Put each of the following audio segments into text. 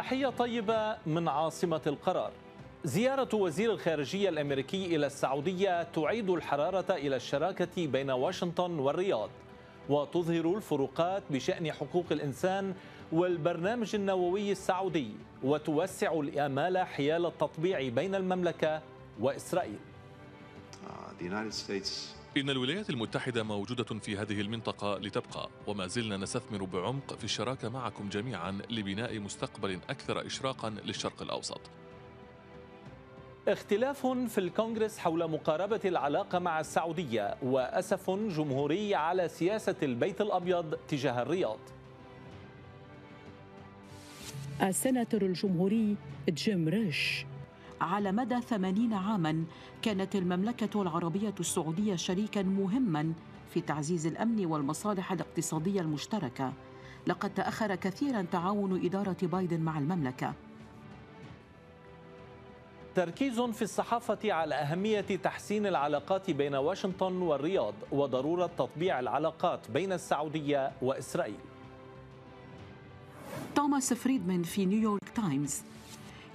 تحية طيبة من عاصمة القرار. زيارة وزير الخارجية الأمريكي إلى السعودية تعيد الحرارة إلى الشراكة بين واشنطن والرياض وتظهر الفروقات بشأن حقوق الإنسان والبرنامج النووي السعودي وتوسع الآمال حيال التطبيع بين المملكة وإسرائيل. Uh, إن الولايات المتحدة موجودة في هذه المنطقة لتبقى وما زلنا نستثمر بعمق في الشراكة معكم جميعا لبناء مستقبل أكثر إشراقا للشرق الأوسط اختلاف في الكونغرس حول مقاربة العلاقة مع السعودية وأسف جمهوري على سياسة البيت الأبيض تجاه الرياض السناتور الجمهوري جيم ريش على مدى 80 عاما كانت المملكة العربية السعودية شريكا مهما في تعزيز الأمن والمصالح الاقتصادية المشتركة لقد تأخر كثيرا تعاون إدارة بايدن مع المملكة تركيز في الصحافة على أهمية تحسين العلاقات بين واشنطن والرياض وضرورة تطبيع العلاقات بين السعودية وإسرائيل توماس فريدمان في نيويورك تايمز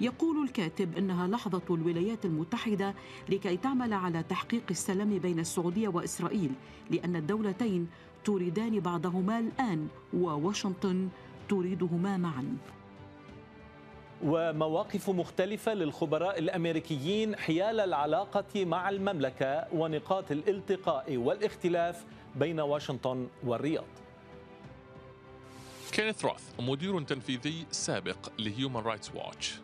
يقول الكاتب انها لحظه الولايات المتحده لكي تعمل على تحقيق السلام بين السعوديه واسرائيل لان الدولتين تريدان بعضهما الان وواشنطن تريدهما معا ومواقف مختلفة للخبراء الأمريكيين حيال العلاقة مع المملكة ونقاط الالتقاء والاختلاف بين واشنطن والرياض كينيث روث مدير تنفيذي سابق لهيومان رايتس واتش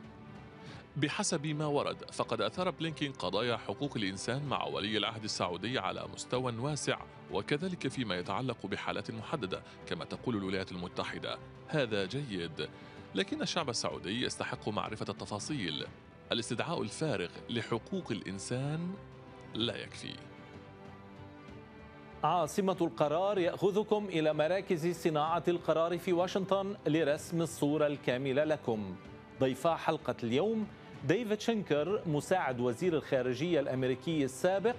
بحسب ما ورد فقد أثار بلينكين قضايا حقوق الإنسان مع ولي العهد السعودي على مستوى واسع وكذلك فيما يتعلق بحالات محددة كما تقول الولايات المتحدة هذا جيد لكن الشعب السعودي يستحق معرفة التفاصيل الاستدعاء الفارغ لحقوق الإنسان لا يكفي عاصمة القرار يأخذكم إلى مراكز صناعة القرار في واشنطن لرسم الصورة الكاملة لكم ضيفا حلقة اليوم ديفيد شنكر مساعد وزير الخارجية الأمريكي السابق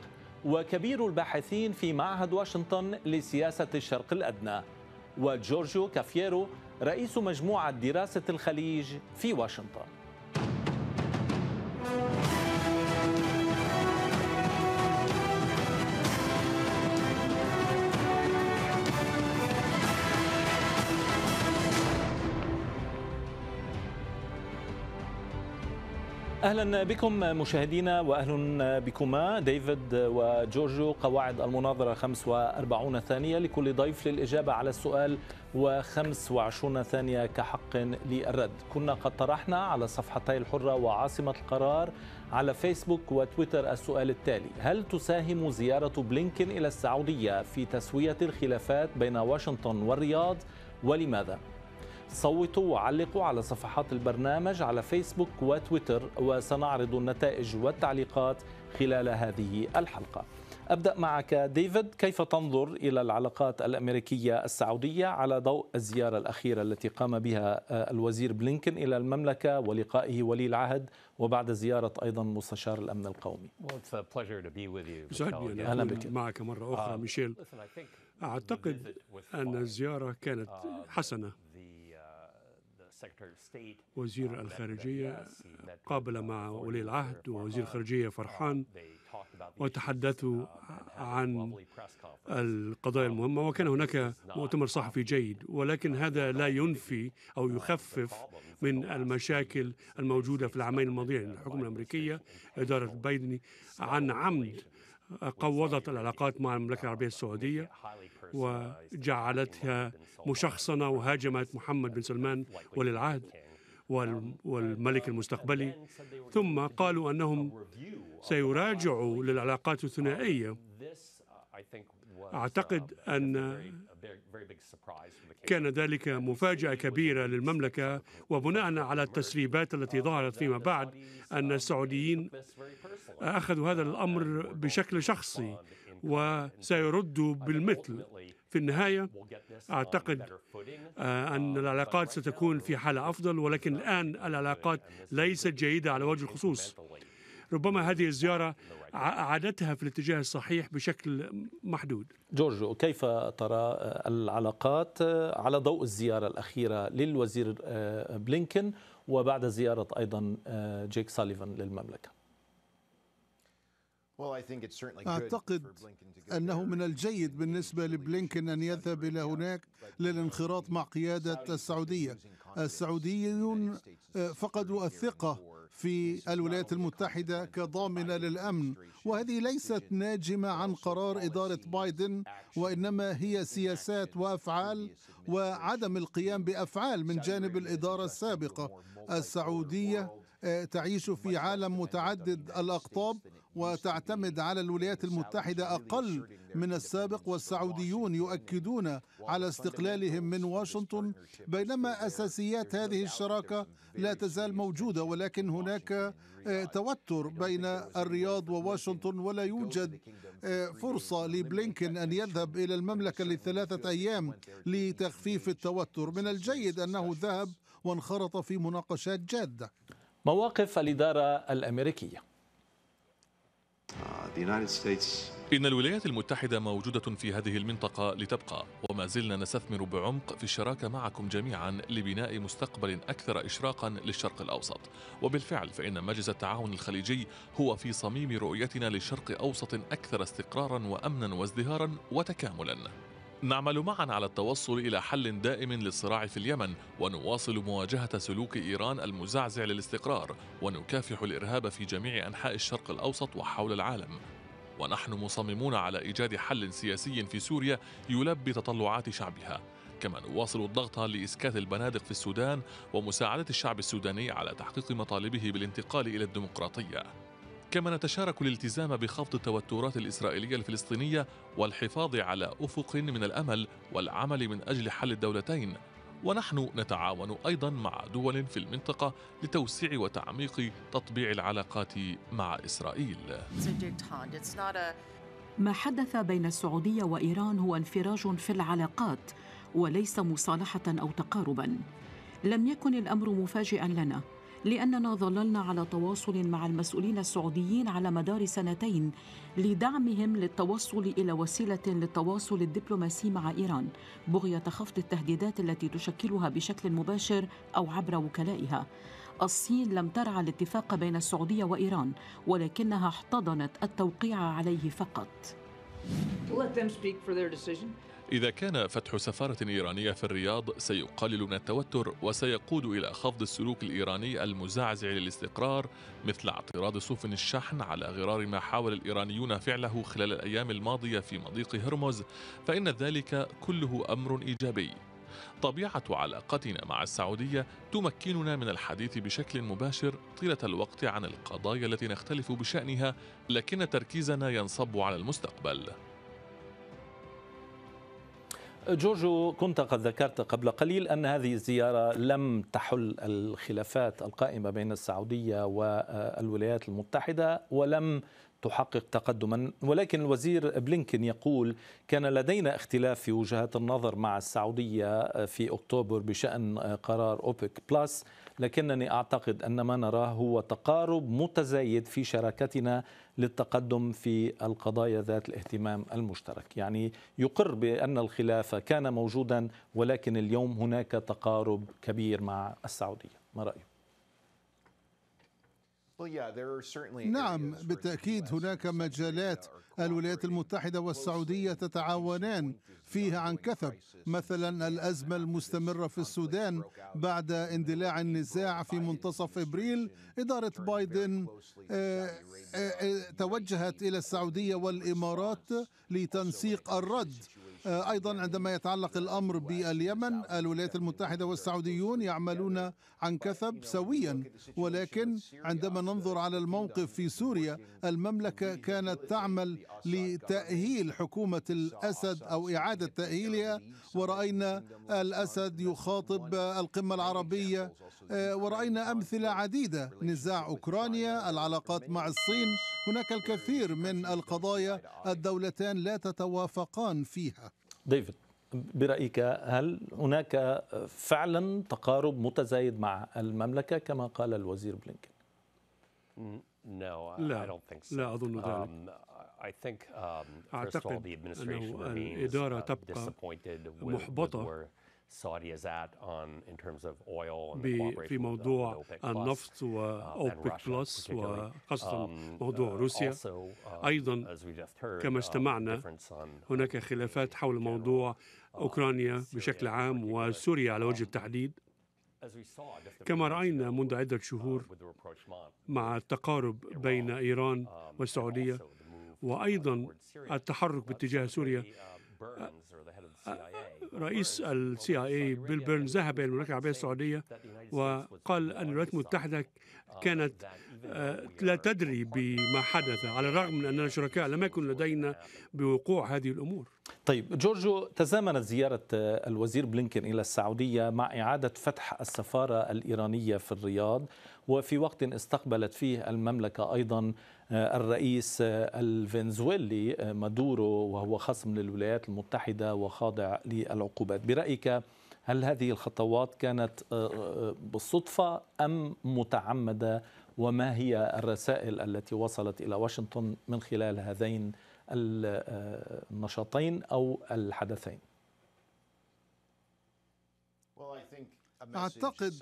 وكبير الباحثين في معهد واشنطن لسياسة الشرق الأدنى وجورجيو كافيرو رئيس مجموعة دراسة الخليج في واشنطن اهلا بكم مشاهدينا واهلا بكما ديفيد وجورجو قواعد المناظره 45 ثانيه لكل ضيف للاجابه على السؤال و25 ثانيه كحق للرد كنا قد طرحنا على صفحتي الحره وعاصمه القرار على فيسبوك وتويتر السؤال التالي هل تساهم زياره بلينكين الى السعوديه في تسويه الخلافات بين واشنطن والرياض ولماذا صوتوا وعلقوا على صفحات البرنامج على فيسبوك وتويتر وسنعرض النتائج والتعليقات خلال هذه الحلقة أبدأ معك ديفيد كيف تنظر إلى العلاقات الأمريكية السعودية على ضوء الزيارة الأخيرة التي قام بها آه، الوزير بلينكن إلى المملكة ولقائه ولي العهد وبعد زيارة أيضا مستشار الأمن القومي يسعدني أن أهلا بك معك مرة أخرى ميشيل uh, أعتقد أن الزيارة كانت uh, حسنة وزير uh, الخارجية قابل مع ولي العهد ووزير الخارجية uh, فرحان وتحدثوا uh, عن القضايا um, المهمة وكان هناك مؤتمر صحفي جيد ولكن هذا لا ينفي أو يخفف من المشاكل الموجودة في العامين الماضيين الحكومة الأمريكية إدارة بايدن عن عمد قوضت العلاقات مع المملكة العربية السعودية وجعلتها مشخصنة وهاجمت محمد بن سلمان ولي العهد والملك المستقبلي ثم قالوا أنهم سيراجعوا للعلاقات الثنائية أعتقد أن كان ذلك مفاجأة كبيرة للمملكة وبناء على التسريبات التي ظهرت فيما بعد أن السعوديين أخذوا هذا الأمر بشكل شخصي وسيردوا بالمثل في النهاية أعتقد آه، أن العلاقات ستكون في حالة أفضل ولكن الآن العلاقات ليست جيدة على وجه الخصوص ربما هذه الزيارة عادتها في الاتجاه الصحيح بشكل محدود جورجو كيف ترى العلاقات على ضوء الزيارة الأخيرة للوزير آه، بلينكن وبعد زيارة أيضا آه، جيك ساليفان للمملكة أعتقد أنه من الجيد بالنسبة لبلينكن أن يذهب إلى هناك للانخراط مع قيادة السعودية السعوديون آه، فقدوا الثقة في الولايات المتحدة كضامنة للأمن وهذه ليست ناجمة عن قرار إدارة بايدن وإنما هي سياسات وأفعال وعدم القيام بأفعال من جانب الإدارة السابقة السعودية آه، تعيش في عالم متعدد الأقطاب وتعتمد على الولايات المتحدة أقل من السابق والسعوديون يؤكدون على استقلالهم من واشنطن بينما أساسيات هذه الشراكة لا تزال موجودة ولكن هناك آه، توتر بين الرياض وواشنطن ولا يوجد آه، فرصة لبلينكن أن يذهب إلى المملكة لثلاثة أيام لتخفيف التوتر من الجيد أنه ذهب وانخرط في مناقشات جادة مواقف الإدارة الأمريكية آه، إن الولايات المتحدة موجودة في هذه المنطقة لتبقى وما زلنا نستثمر بعمق في الشراكة معكم جميعا لبناء مستقبل أكثر إشراقا للشرق الأوسط وبالفعل فإن مجلس التعاون الخليجي هو في صميم رؤيتنا للشرق أوسط أكثر استقرارا وأمنا وازدهارا وتكاملا نعمل معا على التوصل الى حل دائم للصراع في اليمن ونواصل مواجهه سلوك ايران المزعزع للاستقرار ونكافح الارهاب في جميع انحاء الشرق الاوسط وحول العالم ونحن مصممون على ايجاد حل سياسي في سوريا يلبي تطلعات شعبها كما نواصل الضغط لاسكات البنادق في السودان ومساعده الشعب السوداني على تحقيق مطالبه بالانتقال الى الديمقراطيه كما نتشارك الالتزام بخفض التوترات الإسرائيلية الفلسطينية والحفاظ على أفق من الأمل والعمل من أجل حل الدولتين ونحن نتعاون أيضا مع دول في المنطقة لتوسيع وتعميق تطبيع العلاقات مع إسرائيل ما حدث بين السعودية وإيران هو انفراج في العلاقات وليس مصالحة أو تقاربا لم يكن الأمر مفاجئا لنا لأننا ظللنا على تواصل مع المسؤولين السعوديين على مدار سنتين لدعمهم للتوصل إلى وسيلة للتواصل الدبلوماسي مع إيران بغية خفض التهديدات التي تشكلها بشكل مباشر أو عبر وكلائها الصين لم ترعى الاتفاق بين السعودية وإيران ولكنها احتضنت التوقيع عليه فقط. إذا كان فتح سفارة إيرانية في الرياض سيقلل من التوتر وسيقود إلى خفض السلوك الإيراني المزعزع للاستقرار مثل اعتراض سفن الشحن على غرار ما حاول الإيرانيون فعله خلال الأيام الماضية في مضيق هرمز فإن ذلك كله أمر إيجابي طبيعة علاقتنا مع السعودية تمكننا من الحديث بشكل مباشر طيلة الوقت عن القضايا التي نختلف بشأنها لكن تركيزنا ينصب على المستقبل جورجو كنت قد ذكرت قبل قليل أن هذه الزيارة لم تحل الخلافات القائمة بين السعودية والولايات المتحدة ولم تحقق تقدما ولكن الوزير بلينكن يقول كان لدينا اختلاف في وجهات النظر مع السعودية في أكتوبر بشأن قرار أوبك بلس لكنني أعتقد أن ما نراه هو تقارب متزايد في شراكتنا للتقدم في القضايا ذات الاهتمام المشترك يعني يقر بأن الخلاف كان موجودا ولكن اليوم هناك تقارب كبير مع السعودية ما رأيك؟ نعم بالتأكيد هناك مجالات الولايات المتحدة والسعودية تتعاونان فيها عن كثب مثلا الأزمة المستمرة في السودان بعد اندلاع النزاع في منتصف إبريل إدارة بايدن آه، آه، آه، توجهت إلى السعودية والإمارات لتنسيق الرد أيضا عندما يتعلق الأمر باليمن الولايات المتحدة والسعوديون يعملون عن كثب سويا ولكن عندما ننظر على الموقف في سوريا المملكة كانت تعمل لتأهيل حكومة الأسد أو إعادة تأهيلها ورأينا الأسد يخاطب القمة العربية آه، ورأينا أمثلة عديدة نزاع أوكرانيا العلاقات مع الصين هناك الكثير من القضايا الدولتان لا تتوافقان فيها ديفيد برأيك هل هناك فعلا تقارب متزايد مع المملكة كما قال الوزير بلينكين mm, لا لا أظن ذلك um, um, أعتقد أن الإدارة um, تبقى محبطة في موضوع النفط وأوبك بلس وخاصة موضوع روسيا أيضا كما uh, استمعنا uh, هناك خلافات حول موضوع uh, أوكرانيا بشكل عام وسوريا على وجه um, التحديد كما رأينا منذ عدة شهور مع التقارب بين إيران um, والسعودية وأيضا التحرك باتجاه سوريا رئيس السي اي إيه بيل بيرن ذهب الى المملكه العربيه السعوديه وقال ان الولايات المتحده كانت آه، لا تدري بما حدث على الرغم من اننا شركاء لم يكن لدينا بوقوع هذه الامور. طيب جورجو تزامنت زياره آه، الوزير بلينكن الى السعوديه مع اعاده فتح السفاره الايرانيه في الرياض وفي وقت استقبلت فيه المملكه ايضا آه، الرئيس آه، الفنزويلي آه، مادورو وهو خصم للولايات المتحدة وخاضع للعقوبات برأيك هل هذه الخطوات كانت بالصدفة أم متعمدة وما هي الرسائل التي وصلت إلى واشنطن من خلال هذين النشاطين أو الحدثين أعتقد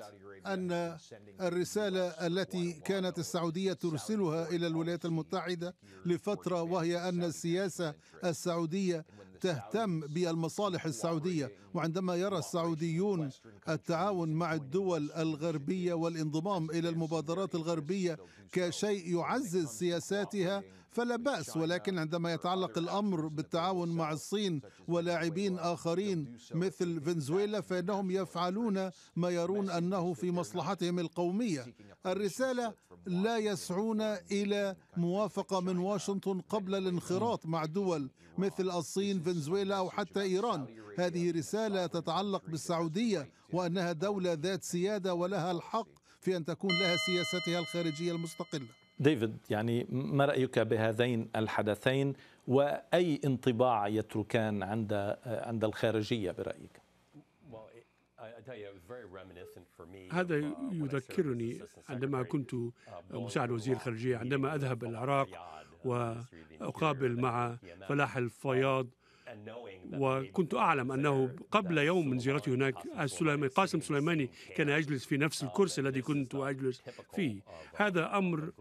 أن الرسالة التي كانت السعودية ترسلها إلى الولايات المتحدة لفترة وهي أن السياسة السعودية تهتم بالمصالح السعودية وعندما يرى السعوديون التعاون مع الدول الغربية والانضمام إلى المبادرات الغربية كشيء يعزز سياساتها فلا بأس ولكن عندما يتعلق الأمر بالتعاون مع الصين ولاعبين آخرين مثل فنزويلا فإنهم يفعلون ما يرون أنه في مصلحتهم القومية الرسالة لا يسعون إلى موافقة من واشنطن قبل الانخراط مع دول مثل الصين فنزويلا أو حتى إيران هذه رسالة تتعلق بالسعودية وأنها دولة ذات سيادة ولها الحق في أن تكون لها سياستها الخارجية المستقلة ديفيد يعني ما رايك بهذين الحدثين واي انطباع يتركان عند آه، عند الخارجيه برايك؟ هذا uh, يذكرني عندما uh, كنت مساعد وزير الخارجيه عندما اذهب العراق واقابل مع فلاح الفياض وكنت أعلم أنه قبل يوم من زيارتي هناك السليماني آه، قاسم سليماني كان يجلس في نفس الكرسي الذي كنت أجلس فيه هذا أمر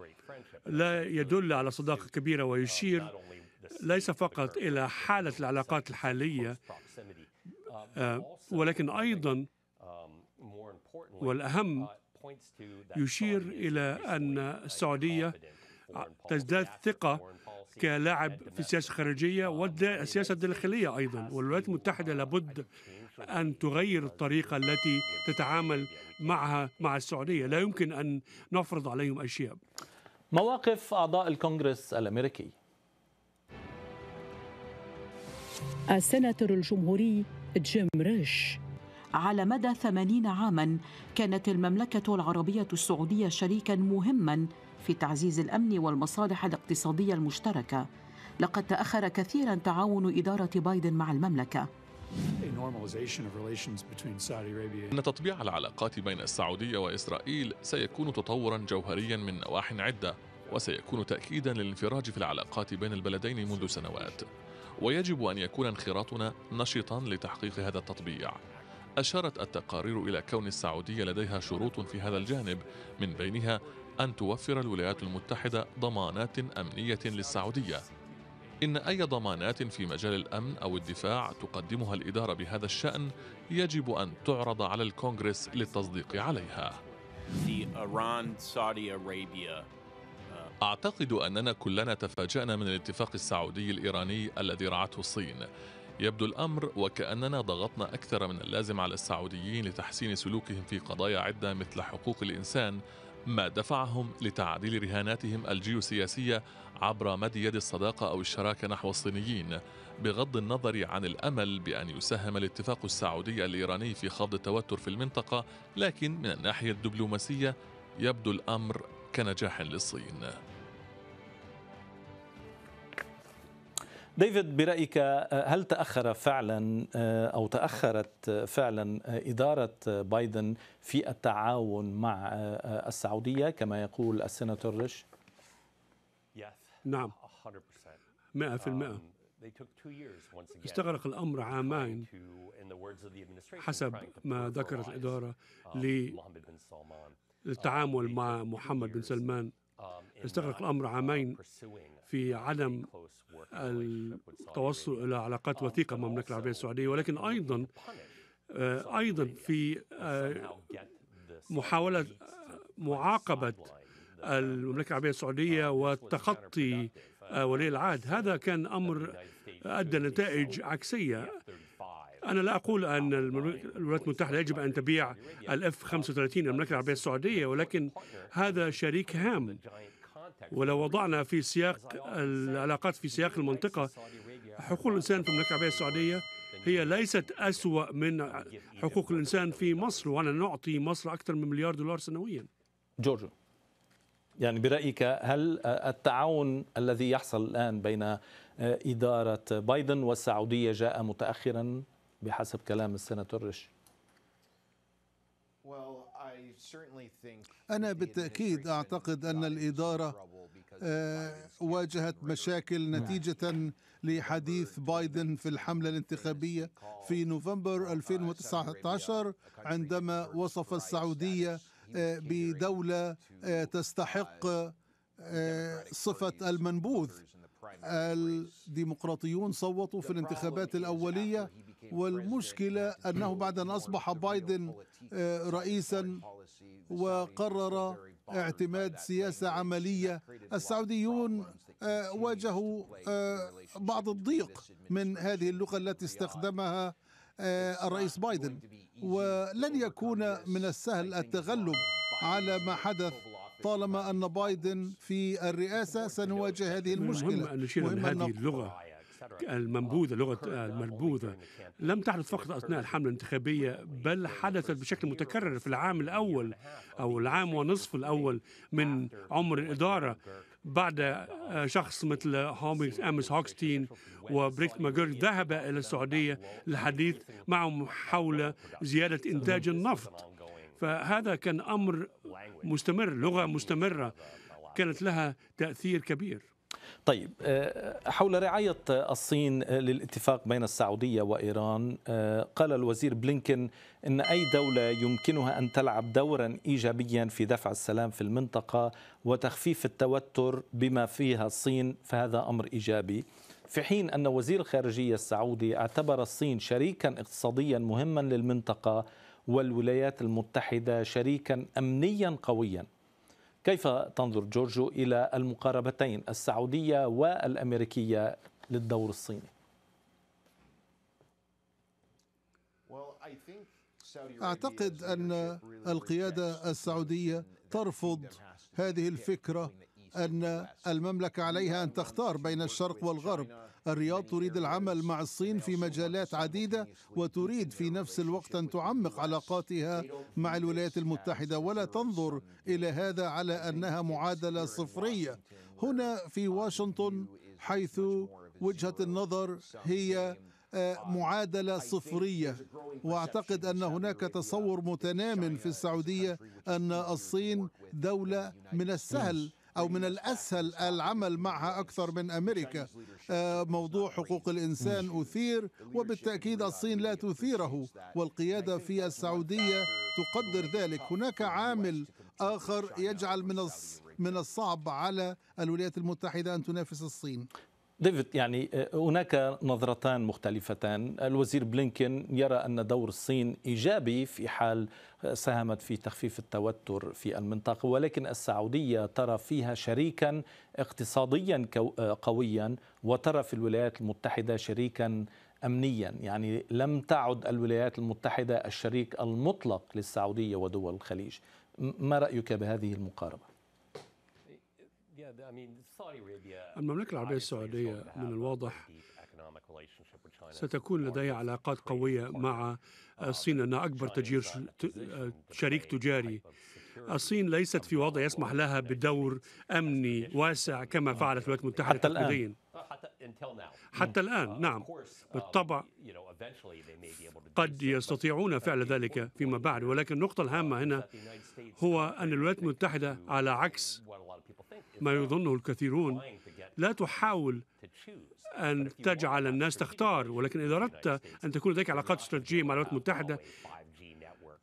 لا يدل على صداقة كبيرة uh, ويشير ليس فقط إلى حالة العلاقات الحالية um, آه، ولكن أيضا um, والأهم uh, يشير إلى أن السعودية تزداد ثقة كلاعب في السياسه الخارجيه آه، والسياسه الداخليه ايضا والولايات المتحده لابد ان تغير الطريقه التي تتعامل معها مع السعوديه لا يمكن ان نفرض عليهم اشياء مواقف اعضاء الكونغرس الامريكي السناتور الجمهوري جيم ريش على مدى 80 عاما كانت المملكة العربية السعودية شريكا مهما في تعزيز الامن والمصالح الاقتصاديه المشتركه لقد تاخر كثيرا تعاون اداره بايدن مع المملكه ان تطبيع العلاقات بين السعوديه واسرائيل سيكون تطورا جوهريا من نواح عده وسيكون تاكيدا للانفراج في العلاقات بين البلدين منذ سنوات ويجب ان يكون انخراطنا نشطا لتحقيق هذا التطبيع أشارت التقارير إلى كون السعودية لديها شروط في هذا الجانب من بينها أن توفر الولايات المتحدة ضمانات أمنية للسعودية إن أي ضمانات في مجال الأمن أو الدفاع تقدمها الإدارة بهذا الشأن يجب أن تعرض على الكونغرس للتصديق عليها. Uh, أعتقد أننا كلنا تفاجأنا من الاتفاق السعودي الإيراني الذي رعته الصين. يبدو الأمر وكأننا ضغطنا أكثر من اللازم على السعوديين لتحسين سلوكهم في قضايا عدة مثل حقوق الإنسان ما دفعهم لتعديل رهاناتهم الجيوسياسيه عبر مد يد الصداقه او الشراكه نحو الصينيين بغض النظر عن الامل بان يساهم الاتفاق السعودي الايراني في خفض التوتر في المنطقه لكن من الناحيه الدبلوماسيه يبدو الامر كنجاح للصين ديفيد برأيك آه، هل تأخر فعلا آه، أو تأخرت آه، فعلا إدارة بايدن في التعاون مع السعودية كما يقول السيناتور ريش؟ نعم 100% um, استغرق الأمر عامين حسب ما ذكرت الإدارة um, للتعامل uh, مع محمد بن سلمان استغرق الأمر عامين في عدم التوصل إلى علاقات وثيقة مع المملكة العربية السعودية ولكن أيضا آه، أيضا في آه، محاولة آه، معاقبة المملكة العربية السعودية وتخطي ولي العهد هذا كان أمر أدى نتائج عكسية أنا لا أقول أن الولايات المتحدة يجب أن تبيع الإف 35 للمملكة العربية السعودية ولكن هذا شريك هام ولو وضعنا في سياق العلاقات في سياق المنطقة حقوق الإنسان في المملكة العربية السعودية هي ليست أسوأ من حقوق الإنسان في مصر وأنا نعطي مصر أكثر من مليار دولار سنويا جورجو يعني برأيك هل التعاون الذي يحصل الآن بين إدارة بايدن والسعودية جاء متأخرا بحسب كلام السناتور رش أنا بالتأكيد أعتقد أن الإدارة آه، واجهت مشاكل نعم. نتيجة لحديث بايدن في الحملة الانتخابية في نوفمبر 2019 عندما وصف السعودية آه، بدولة آه، تستحق صفة المنبوذ الديمقراطيون صوتوا في الانتخابات الأولية والمشكلة أنه بعد أن أصبح بايدن رئيسا وقرر اعتماد سياسة عملية السعوديون آه، واجهوا آه، بعض الضيق من هذه اللغة التي استخدمها آه، الرئيس بايدن ولن يكون من السهل التغلب على ما حدث طالما أن بايدن في الرئاسة سنواجه هذه المشكلة مهم أن نشير هذه اللغة المنبوذة لغة المنبوذة لم تحدث فقط أثناء الحملة الانتخابية بل حدثت بشكل متكرر في العام الأول أو العام ونصف الأول من عمر الإدارة بعد آه، شخص مثل هوميس أمس هوكستين وبريكت ماجورك ذهب إلى السعودية للحديث معهم حول زيادة إنتاج النفط فهذا كان أمر مستمر لغة مستمرة كانت لها تأثير كبير طيب آه، حول رعاية الصين للاتفاق بين السعودية وإيران آه، قال الوزير بلينكن إن أي دولة يمكنها أن تلعب دورا إيجابيا في دفع السلام في المنطقة وتخفيف التوتر بما فيها الصين فهذا أمر إيجابي في حين أن وزير الخارجية السعودي اعتبر الصين شريكا اقتصاديا مهما للمنطقة والولايات المتحدة شريكا أمنيا قويا كيف تنظر جورجو إلى المقاربتين السعودية والأمريكية للدور الصيني؟ أعتقد أن القيادة السعودية ترفض هذه الفكرة أن المملكة عليها أن تختار بين الشرق والغرب الرياض تريد العمل مع الصين في مجالات عديدة وتريد في نفس الوقت أن تعمق علاقاتها مع الولايات المتحدة ولا تنظر إلى هذا على أنها معادلة صفرية هنا في واشنطن حيث وجهة النظر هي آه، معادلة صفرية وأعتقد أن هناك تصور متنام في السعودية أن الصين دولة من السهل أو من الأسهل العمل معها أكثر من أمريكا آه، موضوع حقوق الإنسان أثير وبالتأكيد الصين لا تثيره والقيادة في السعودية تقدر ذلك هناك عامل آخر يجعل من الصعب على الولايات المتحدة أن تنافس الصين ديفيد يعني آه، هناك نظرتان مختلفتان الوزير بلينكن يرى أن دور الصين إيجابي في حال ساهمت في تخفيف التوتر في المنطقة ولكن السعودية ترى فيها شريكا اقتصاديا آه، قويا وترى في الولايات المتحدة شريكا امنيا يعني لم تعد الولايات المتحده الشريك المطلق للسعوديه ودول الخليج ما رايك بهذه المقاربه المملكة العربية السعودية من الواضح ستكون لديها علاقات قوية مع uh, الصين أنها أكبر تجير آه، شريك تجاري الصين ليست في وضع يسمح لها بدور أمني واسع كما فعلت الولايات المتحدة تقليديا حتى الآن uh, نعم um, بالطبع قد يستطيعون فعل ذلك فيما بعد ولكن النقطة uh, الهامة هنا هو أن الولايات المتحدة على عكس ما يظنه الكثيرون لا تحاول أن تجعل الناس تختار ولكن إذا أردت أن تكون لديك علاقات استراتيجية مع الولايات المتحدة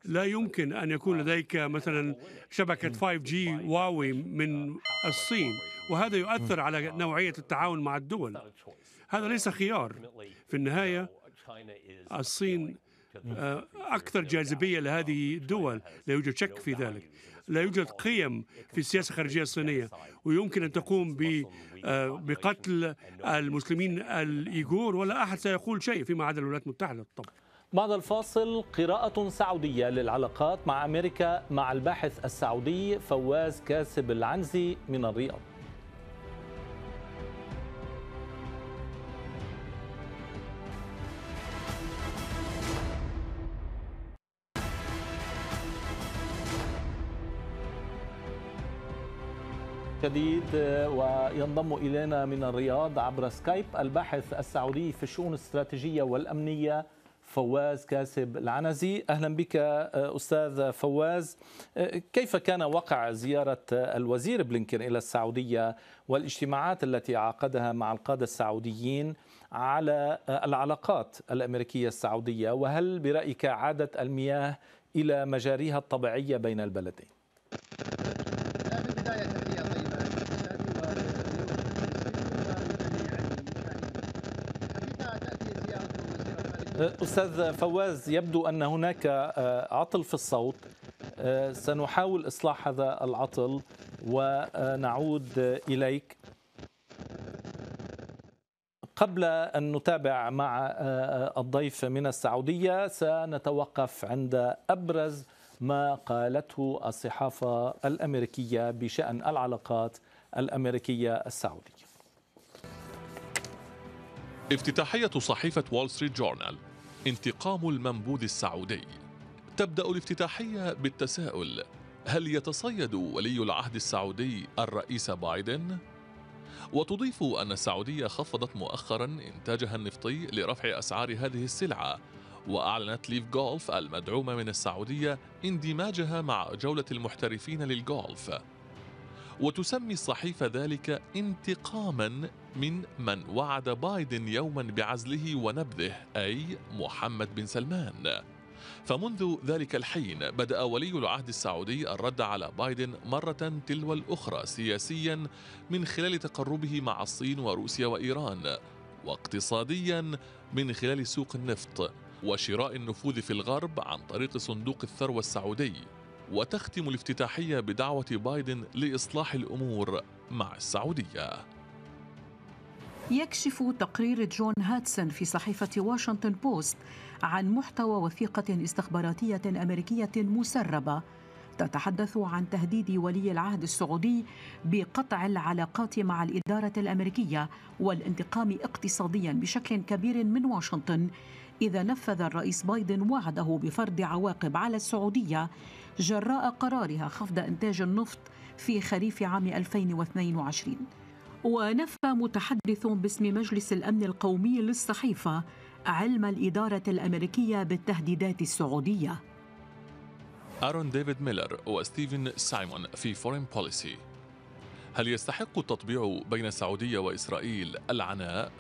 لا يمكن أن يكون لديك مثلا شبكة 5G واوي من الصين وهذا يؤثر على نوعية التعاون مع الدول هذا ليس خيار في النهاية الصين آه، أكثر جاذبية لهذه الدول لا يوجد شك في ذلك لا يوجد قيم في السياسة الخارجية الصينية ويمكن أن تقوم آه، بقتل المسلمين الإيغور ولا أحد سيقول شيء فيما عدا الولايات المتحدة طبعا بعد الفاصل قراءة سعودية للعلاقات مع أمريكا مع الباحث السعودي فواز كاسب العنزي من الرياض جديد آه، وينضم إلينا من الرياض عبر سكايب الباحث السعودي في الشؤون الاستراتيجية والأمنية فواز كاسب العنزي اهلا بك آه، استاذ فواز آه، كيف كان وقع زياره الوزير بلينكن الى السعوديه والاجتماعات التي عقدها مع القاده السعوديين على آه، العلاقات الامريكيه السعوديه وهل برايك عادت المياه الى مجاريها الطبيعيه بين البلدين أستاذ فواز يبدو أن هناك آه، عطل في الصوت آه، سنحاول إصلاح هذا العطل ونعود إليك قبل أن نتابع مع آه، الضيف من السعودية سنتوقف عند أبرز ما قالته الصحافة الأمريكية بشأن العلاقات الأمريكية السعودية افتتاحية صحيفة وول ستريت جورنال انتقام المنبوذ السعودي تبدا الافتتاحيه بالتساؤل هل يتصيد ولي العهد السعودي الرئيس بايدن وتضيف ان السعوديه خفضت مؤخرا انتاجها النفطي لرفع اسعار هذه السلعه واعلنت ليف جولف المدعومه من السعوديه اندماجها مع جوله المحترفين للجولف وتسمي الصحيفة ذلك انتقاما من من وعد بايدن يوما بعزله ونبذه أي محمد بن سلمان فمنذ ذلك الحين بدأ ولي العهد السعودي الرد على بايدن مرة تلو الأخرى سياسيا من خلال تقربه مع الصين وروسيا وإيران واقتصاديا من خلال سوق النفط وشراء النفوذ في الغرب عن طريق صندوق الثروة السعودي وتختم الافتتاحية بدعوة بايدن لإصلاح الأمور مع السعودية يكشف تقرير جون هاتسون في صحيفة واشنطن بوست عن محتوى وثيقة استخباراتية أمريكية مسربة تتحدث عن تهديد ولي العهد السعودي بقطع العلاقات مع الإدارة الأمريكية والانتقام اقتصاديا بشكل كبير من واشنطن إذا نفذ الرئيس بايدن وعده بفرض عواقب على السعودية جراء قرارها خفض إنتاج النفط في خريف عام 2022 ونفى متحدث باسم مجلس الأمن القومي للصحيفة علم الإدارة الأمريكية بالتهديدات السعودية آرون ديفيد ميلر وستيفن سايمون في فورين بوليسي هل يستحق التطبيع بين السعودية وإسرائيل العناء؟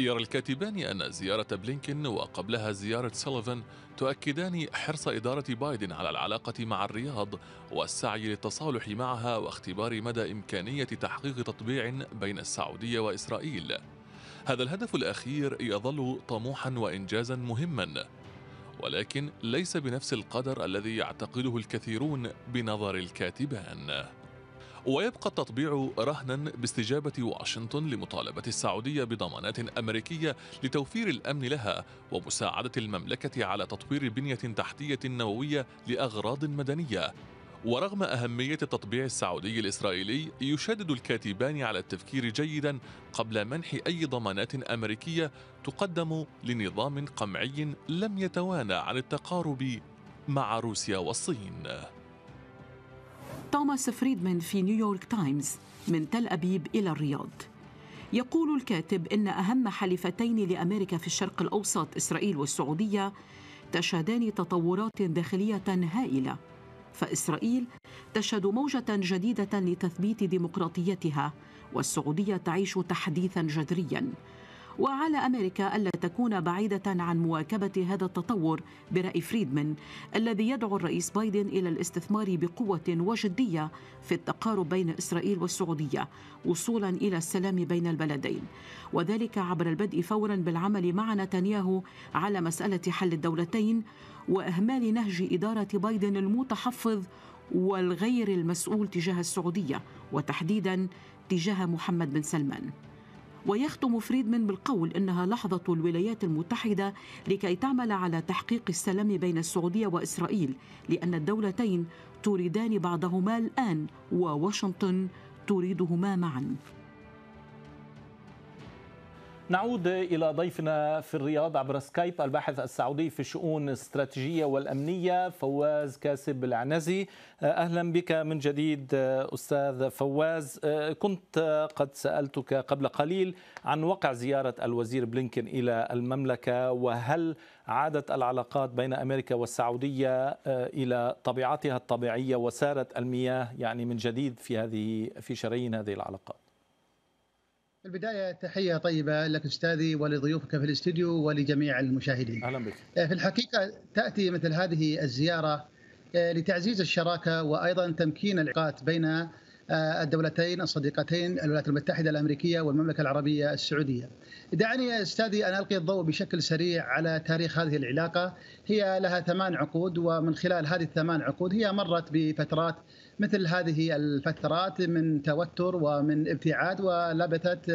يرى الكاتبان أن زيارة بلينكن وقبلها زيارة سوليفان تؤكدان حرص إدارة بايدن على العلاقة مع الرياض والسعي للتصالح معها واختبار مدى إمكانية تحقيق تطبيع بين السعودية وإسرائيل. هذا الهدف الأخير يظل طموحا وإنجازا مهما ولكن ليس بنفس القدر الذي يعتقده الكثيرون بنظر الكاتبان ويبقى التطبيع رهنا باستجابة واشنطن لمطالبة السعودية بضمانات أمريكية لتوفير الأمن لها ومساعدة المملكة على تطوير بنية تحتية نووية لأغراض مدنية ورغم أهمية التطبيع السعودي الإسرائيلي يشدد الكاتبان على التفكير جيدا قبل منح أي ضمانات أمريكية تقدم لنظام قمعي لم يتوانى عن التقارب مع روسيا والصين توماس فريدمان في نيويورك تايمز من تل أبيب إلى الرياض يقول الكاتب إن أهم حليفتين لأمريكا في الشرق الأوسط إسرائيل والسعودية تشهدان تطورات داخلية هائلة فإسرائيل تشهد موجة جديدة لتثبيت ديمقراطيتها والسعودية تعيش تحديثا جذريا وعلى أمريكا ألا تكون بعيدة عن مواكبة هذا التطور برأي فريدمان الذي يدعو الرئيس بايدن إلى الاستثمار بقوة وجدية في التقارب بين إسرائيل والسعودية وصولا إلى السلام بين البلدين وذلك عبر البدء فورا بالعمل مع نتنياهو على مسألة حل الدولتين وإهمال نهج إدارة بايدن المتحفظ والغير المسؤول تجاه السعودية وتحديدا تجاه محمد بن سلمان ويختم فريدمان بالقول انها لحظه الولايات المتحده لكي تعمل على تحقيق السلام بين السعوديه واسرائيل لان الدولتين تريدان بعضهما الان وواشنطن تريدهما معا نعود إلى ضيفنا في الرياض عبر سكايب الباحث السعودي في الشؤون الاستراتيجية والأمنية فواز كاسب العنزي أهلا بك من جديد أستاذ فواز كنت قد سألتك قبل قليل عن وقع زيارة الوزير بلينكن إلى المملكة وهل عادت العلاقات بين أمريكا والسعودية آه، إلى طبيعتها الطبيعية وسارت المياه يعني من جديد في هذه في شرايين هذه العلاقات في البداية تحية طيبة لك أستاذي ولضيوفك في الاستديو ولجميع المشاهدين أهلا بك آه، في الحقيقة تأتي مثل هذه الزيارة آه، لتعزيز الشراكة وأيضا تمكين العلاقات بين الدولتين الصديقتين الولايات المتحدة الأمريكية والمملكة العربية السعودية دعني أستاذي أن ألقي الضوء بشكل سريع على تاريخ هذه العلاقة هي لها ثمان عقود ومن خلال هذه الثمان عقود هي مرت بفترات مثل هذه الفترات من توتر ومن ابتعاد ولبثت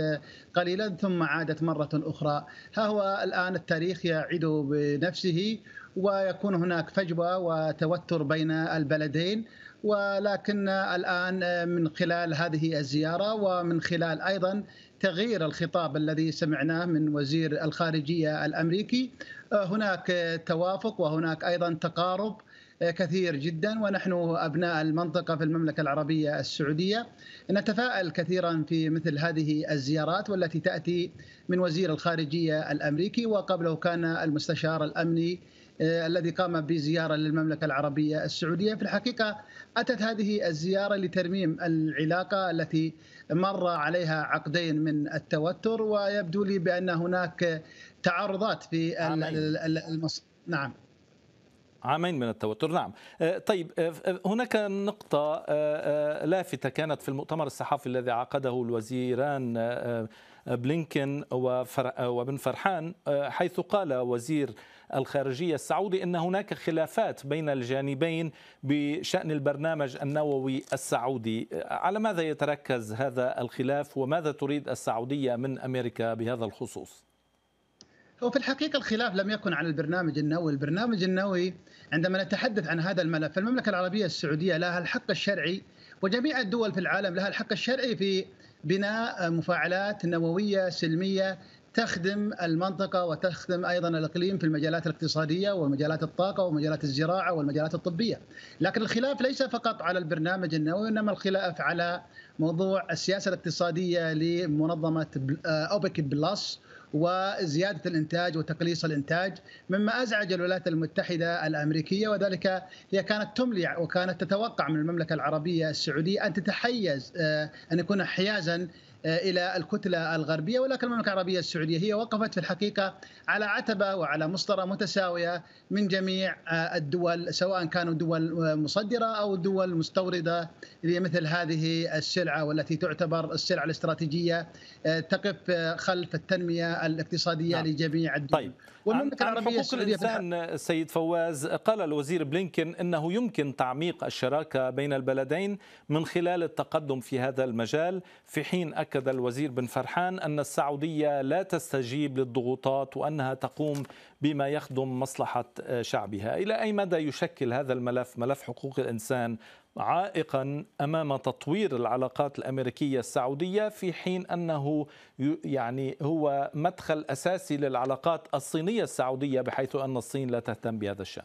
قليلا ثم عادت مرة أخرى ها هو الآن التاريخ يعيد بنفسه ويكون هناك فجوة وتوتر بين البلدين ولكن الان من خلال هذه الزياره ومن خلال ايضا تغيير الخطاب الذي سمعناه من وزير الخارجيه الامريكي هناك توافق وهناك ايضا تقارب كثير جدا ونحن ابناء المنطقه في المملكه العربيه السعوديه نتفائل كثيرا في مثل هذه الزيارات والتي تاتي من وزير الخارجيه الامريكي وقبله كان المستشار الامني آه، الذي قام بزيارة للمملكة العربية السعودية في الحقيقة أتت هذه الزيارة لترميم العلاقة التي مر عليها عقدين من التوتر ويبدو لي بأن هناك تعارضات في المص... نعم عامين من التوتر نعم آه، طيب آه، هناك نقطة لافتة كانت في المؤتمر الصحفي الذي عقده الوزيران بلينكن وبن فرحان حيث قال وزير الخارجية السعودي أن هناك خلافات بين الجانبين بشأن البرنامج النووي السعودي على ماذا يتركز هذا الخلاف وماذا تريد السعودية من أمريكا بهذا الخصوص؟ هو في الحقيقة الخلاف لم يكن عن البرنامج النووي البرنامج النووي عندما نتحدث عن هذا الملف المملكة العربية السعودية لها الحق الشرعي وجميع الدول في العالم لها الحق الشرعي في بناء مفاعلات نووية سلمية تخدم المنطقه وتخدم ايضا الاقليم في المجالات الاقتصاديه ومجالات الطاقه ومجالات الزراعه والمجالات الطبيه، لكن الخلاف ليس فقط على البرنامج النووي انما الخلاف على موضوع السياسه الاقتصاديه لمنظمه اوبك بلس وزياده الانتاج وتقليص الانتاج مما ازعج الولايات المتحده الامريكيه وذلك هي كانت تملي وكانت تتوقع من المملكه العربيه السعوديه ان تتحيز آه، ان يكون حيازا آه، الى الكتله الغربيه ولكن المملكه العربيه السعوديه هي وقفت في الحقيقه على عتبه وعلى مسطره متساويه من جميع آه، الدول سواء كانوا دول آه، مصدره او دول مستورده لمثل هذه السلعه والتي تعتبر السلعه الاستراتيجيه تقف خلف التنميه الاقتصاديه نعم. لجميع الدول طيب. والمملكه العربيه حقوق الانسان السيد فواز قال الوزير بلينكن انه يمكن تعميق الشراكه بين البلدين من خلال التقدم في هذا المجال في حين أكد أكد الوزير بن فرحان أن السعودية لا تستجيب للضغوطات وأنها تقوم بما يخدم مصلحة شعبها إلى أي مدى يشكل هذا الملف ملف حقوق الإنسان عائقا امام تطوير العلاقات الامريكيه السعوديه في حين انه يعني هو مدخل اساسي للعلاقات الصينيه السعوديه بحيث ان الصين لا تهتم بهذا الشان.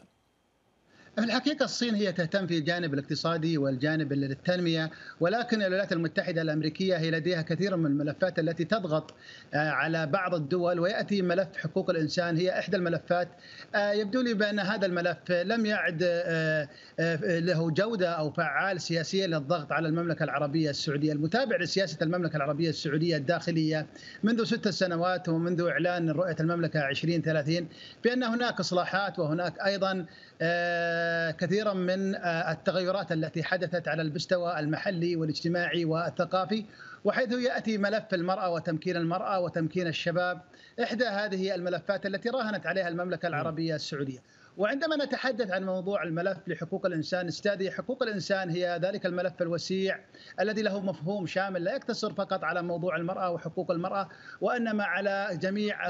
في الحقيقة الصين هي تهتم في الجانب الاقتصادي والجانب للتنمية ولكن الولايات المتحدة الأمريكية هي لديها كثير من الملفات التي تضغط آه، على بعض الدول ويأتي ملف حقوق الإنسان هي إحدى الملفات آه، يبدو لي بأن هذا الملف لم يعد آه، له جودة أو فعال سياسيا للضغط على المملكة العربية السعودية المتابع لسياسة المملكة العربية السعودية الداخلية منذ ست سنوات ومنذ إعلان رؤية المملكة 2030 بأن هناك إصلاحات وهناك أيضا كثيرا من آه، التغيرات التي حدثت على المستوى المحلي والاجتماعي والثقافي وحيث ياتي ملف المراه وتمكين المراه وتمكين الشباب احدى هذه الملفات التي راهنت عليها المملكه العربيه السعوديه وعندما نتحدث عن موضوع الملف لحقوق الانسان استاذي حقوق الانسان هي ذلك الملف الوسيع الذي له مفهوم شامل لا يقتصر فقط على موضوع المراه وحقوق المراه وانما على جميع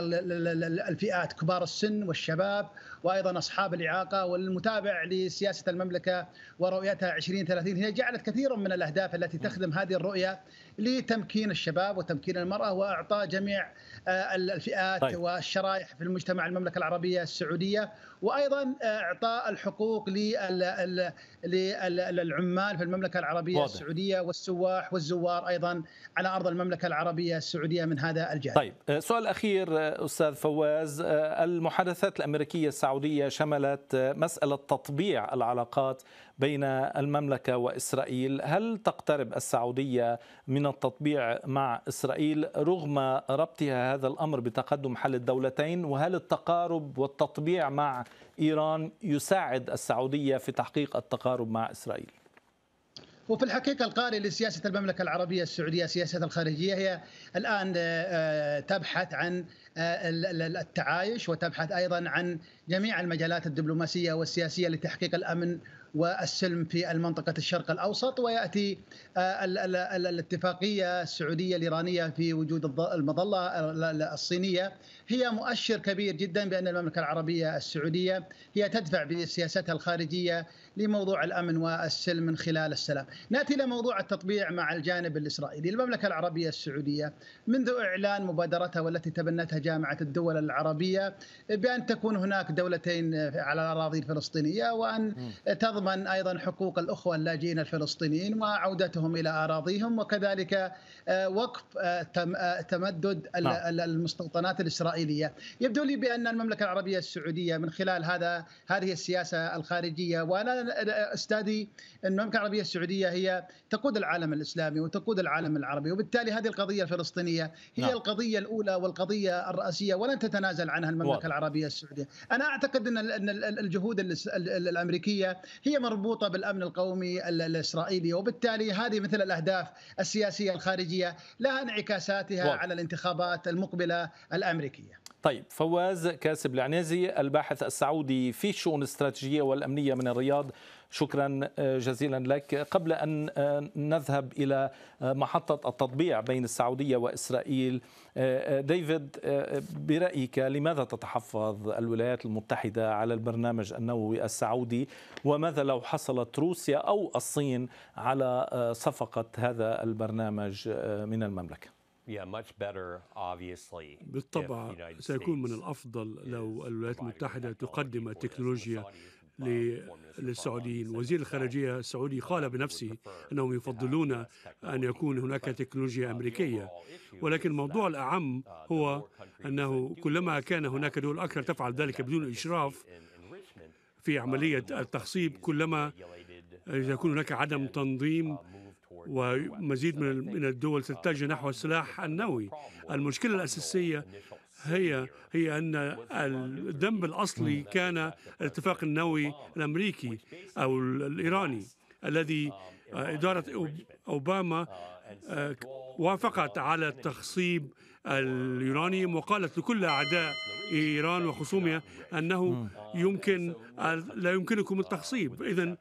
الفئات كبار السن والشباب وايضا اصحاب الاعاقه والمتابع لسياسه المملكه ورؤيتها 2030 هي جعلت كثير من الاهداف التي تخدم هذه الرؤيه لتمكين الشباب وتمكين المراه واعطاء جميع آه، الفئات طيب. والشرائح في المجتمع المملكه العربيه السعوديه وايضا ايضا آه، اعطاء الحقوق لل للعمال في المملكه العربيه واضح. السعوديه والسواح والزوار ايضا على ارض المملكه العربيه السعوديه من هذا الجانب. طيب آه، سؤال اخير آه، استاذ فواز آه، المحادثات الامريكيه السعوديه شملت مساله تطبيع العلاقات بين المملكه واسرائيل، هل تقترب السعوديه من التطبيع مع اسرائيل رغم ربطها هذا الامر بتقدم حل الدولتين وهل التقارب والتطبيع مع ايران يساعد السعوديه في تحقيق التقارب التقارب مع إسرائيل وفي الحقيقة القارئ لسياسة المملكة العربية السعودية سياسة الخارجية هي الآن آه، تبحث عن آه، التعايش وتبحث أيضا عن جميع المجالات الدبلوماسية والسياسية لتحقيق الأمن والسلم في المنطقة الشرق الأوسط ويأتي آه، الاتفاقية السعودية الإيرانية في وجود المظلة الصينية هي مؤشر كبير جدا بأن المملكة العربية السعودية هي تدفع بسياستها الخارجية لموضوع الأمن والسلم من خلال السلام نأتي إلى موضوع التطبيع مع الجانب الإسرائيلي المملكة العربية السعودية منذ إعلان مبادرتها والتي تبنتها جامعة الدول العربية بأن تكون هناك دولتين على الأراضي الفلسطينية وأن تضمن تضمن ايضا حقوق الاخوه اللاجئين الفلسطينيين وعودتهم الى اراضيهم وكذلك آه، وقف آه، آه، تمدد نعم. المستوطنات الاسرائيليه. يبدو لي بان المملكه العربيه السعوديه من خلال هذا هذه السياسه الخارجيه وانا استاذي ان المملكه العربيه السعوديه هي تقود العالم الاسلامي وتقود العالم العربي وبالتالي هذه القضيه الفلسطينيه هي نعم. القضيه الاولى والقضيه الرئاسيه ولن تتنازل عنها المملكه العربيه السعوديه. انا اعتقد ان الجهود الامريكيه هي هي مربوطه بالامن القومي الاسرائيلي وبالتالي هذه مثل الاهداف السياسيه الخارجيه لها انعكاساتها واو. على الانتخابات المقبله الامريكيه. طيب فواز كاسب العنازي الباحث السعودي في الشؤون الاستراتيجيه والامنيه من الرياض شكرا آه، جزيلا لك قبل أن آه، نذهب إلى آه، محطة التطبيع بين السعودية وإسرائيل ديفيد برأيك لماذا تتحفظ الولايات المتحدة على البرنامج النووي السعودي وماذا لو حصلت روسيا أو الصين على صفقة هذا البرنامج من المملكة؟ بالطبع سيكون من الأفضل لو الولايات المتحدة تقدم التكنولوجيا للسعوديين وزير الخارجية السعودي قال بنفسه أنهم يفضلون أن يكون هناك تكنولوجيا أمريكية ولكن الموضوع الأعم هو أنه كلما كان هناك دول أكثر تفعل ذلك بدون إشراف في عملية التخصيب كلما يكون هناك عدم تنظيم ومزيد من من الدول تتجه نحو السلاح النووي المشكله الاساسيه هي هي أن الذنب الأصلي كان الاتفاق النووي الأمريكي أو الإيراني الذي آه، إدارة أوباما uh, آه، وافقت على تخصيب اليورانيوم وقالت لكل أعداء إيران وخصومها أنه uh, يمكن لا يمكنكم التخصيب إذا